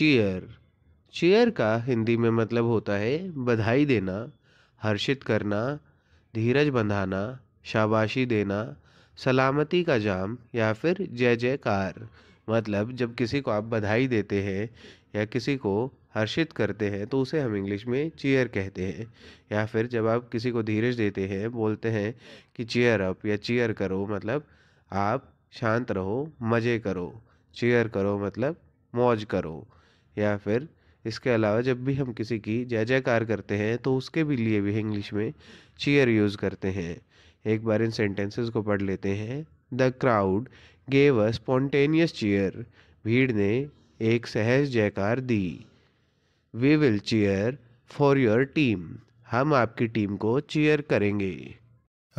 cheer cheer का हिंदी में मतलब होता है बधाई देना हर्षित करना धीरज बंधाना शाबाशी देना सलामती का जाम या फिर जय जयकार मतलब जब किसी को आप बधाई देते हैं या किसी को हर्षित करते हैं तो उसे हम इंग्लिश में चीयर कहते हैं या फिर जब आप किसी को धीरज देते हैं बोलते हैं कि चीयर अप या चीयर करो मतलब आप शांत रहो मज़े करो चीयर करो मतलब मौज करो या फिर इसके अलावा जब भी हम किसी की जय जयकार करते हैं तो उसके भी लिए भी इंग्लिश में चीयर यूज़ करते हैं एक बार इन सेंटेंसेस को पढ़ लेते हैं the crowd gave a spontaneous cheer भीड़ ने एक सहज जयकार दी we will cheer for your team हम आपकी टीम को चीयर करेंगे